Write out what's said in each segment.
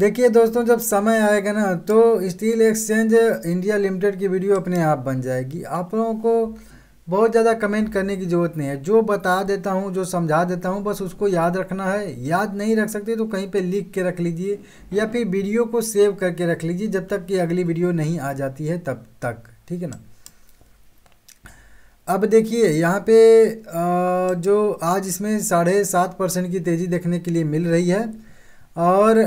देखिए दोस्तों जब समय आएगा ना तो स्टील एक्सचेंज इंडिया लिमिटेड की वीडियो अपने आप बन जाएगी आप लोगों को बहुत ज़्यादा कमेंट करने की ज़रूरत नहीं है जो बता देता हूँ जो समझा देता हूँ बस उसको याद रखना है याद नहीं रख सकते तो कहीं पे लिख के रख लीजिए या फिर वीडियो को सेव करके रख लीजिए जब तक कि अगली वीडियो नहीं आ जाती है तब तक ठीक है ना अब देखिए यहाँ पे जो आज इसमें साढ़े सात परसेंट की तेज़ी देखने के लिए मिल रही है और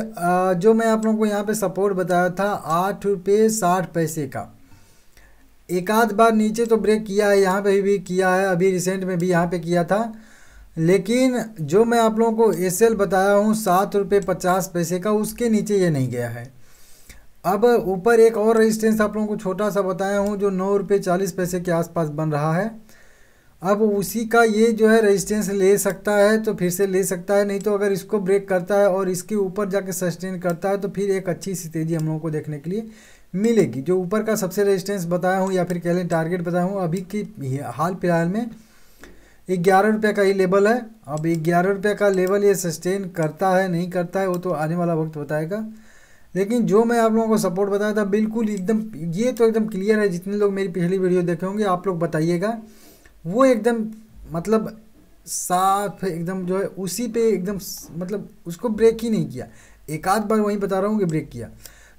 जो मैं आप लोगों को यहाँ पे सपोर्ट बताया था आठ रुपये साठ पैसे का एक आध बार नीचे तो ब्रेक किया है यहाँ पे भी किया है अभी रिसेंट में भी यहाँ पे किया था लेकिन जो मैं आप लोगों को एस बताया हूँ सात रुपये पचास पैसे का उसके नीचे ये नहीं गया है अब ऊपर एक और रेजिस्टेंस आप लोगों को छोटा सा बताया हूँ जो नौ रुपये चालीस पैसे के आसपास बन रहा है अब उसी का ये जो है रेजिस्टेंस ले सकता है तो फिर से ले सकता है नहीं तो अगर इसको ब्रेक करता है और इसके ऊपर जाके सस्टेन करता है तो फिर एक अच्छी सी तेजी हम लोगों को देखने के लिए मिलेगी जो ऊपर का सबसे रेजिस्टेंस बताया हूँ या फिर कह लें टारगेट बताया हूँ अभी की हाल फिलहाल में ग्यारह रुपये का ही लेवल है अब ग्यारह रुपये का लेवल ये सस्टेन करता है नहीं करता है वो तो आने वाला वक्त बताएगा लेकिन जो मैं आप लोगों को सपोर्ट बताया था बिल्कुल एकदम ये तो एकदम क्लियर है जितने लोग मेरी पिछली वीडियो देखे होंगे आप लोग बताइएगा वो एकदम मतलब साफ एकदम जो है उसी पे एकदम मतलब उसको ब्रेक ही नहीं किया एक आध बार वहीं बता रहा हूँ कि ब्रेक किया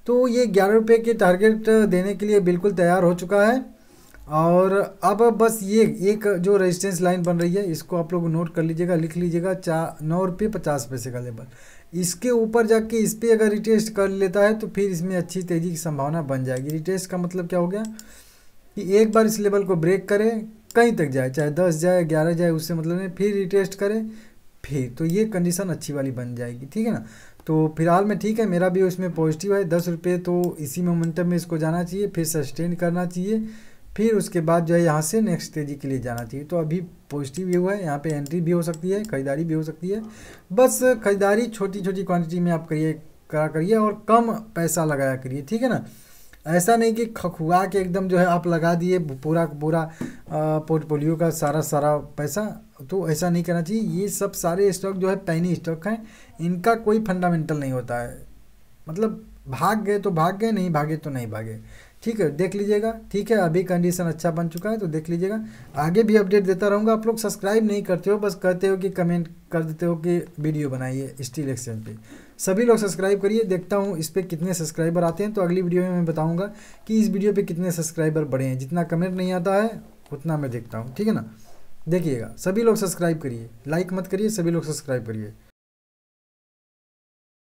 तो ये ग्यारह रुपये के टारगेट देने के लिए बिल्कुल तैयार हो चुका है और अब बस ये एक जो रेजिस्टेंस लाइन बन रही है इसको आप लोग नोट कर लीजिएगा लिख लीजिएगा चा नौ रुपये पचास पैसे का लेवल इसके ऊपर जाके इस पर अगर रिटेस्ट कर लेता है तो फिर इसमें अच्छी तेज़ी की संभावना बन जाएगी रिटेस्ट का मतलब क्या हो गया कि एक बार इस लेवल को ब्रेक करें कहीं तक जाए चाहे दस जाए ग्यारह जाए उससे मतलब नहीं फिर रिटेस्ट करें फिर तो ये कंडीशन अच्छी वाली बन जाएगी ठीक है ना तो फिलहाल में ठीक है मेरा भी उसमें पॉजिटिव है दस रुपये तो इसी मोमेंटम में इसको जाना चाहिए फिर सस्टेन करना चाहिए फिर उसके बाद जो है यहाँ से नेक्स्ट तेजी के लिए जाना चाहिए तो अभी पॉजिटिव व्यू है यहाँ पे एंट्री भी हो सकती है खरीदारी भी हो सकती है बस खरीदारी छोटी छोटी क्वांटिटी में आप करिए करा करिए और कम पैसा लगाया करिए ठीक है ना ऐसा नहीं कि खखुआ के एकदम जो है आप लगा दिए पूरा पूरा पोर्टफोलियो का सारा सारा पैसा तो ऐसा नहीं करना चाहिए ये सब सारे स्टॉक जो है पैनी स्टॉक हैं इनका कोई फंडामेंटल नहीं होता है मतलब भाग गए तो भाग गए नहीं भागे तो नहीं भागे ठीक है देख लीजिएगा ठीक है अभी कंडीशन अच्छा बन चुका है तो देख लीजिएगा आगे भी अपडेट देता रहूँगा आप लोग सब्सक्राइब नहीं करते हो बस कहते हो कि कमेंट कर देते हो कि वीडियो बनाइए स्टील एक्सचेंज पे सभी लोग सब्सक्राइब करिए देखता हूँ इस पर कितने सब्सक्राइबर आते हैं तो अगली वीडियो में मैं बताऊँगा कि इस वीडियो पर कितने सब्सक्राइबर बढ़े हैं जितना कमेंट नहीं आता है उतना मैं देखता हूँ ठीक है ना देखिएगा सभी लोग सब्सक्राइब करिए लाइक मत करिए सभी लोग सब्सक्राइब करिए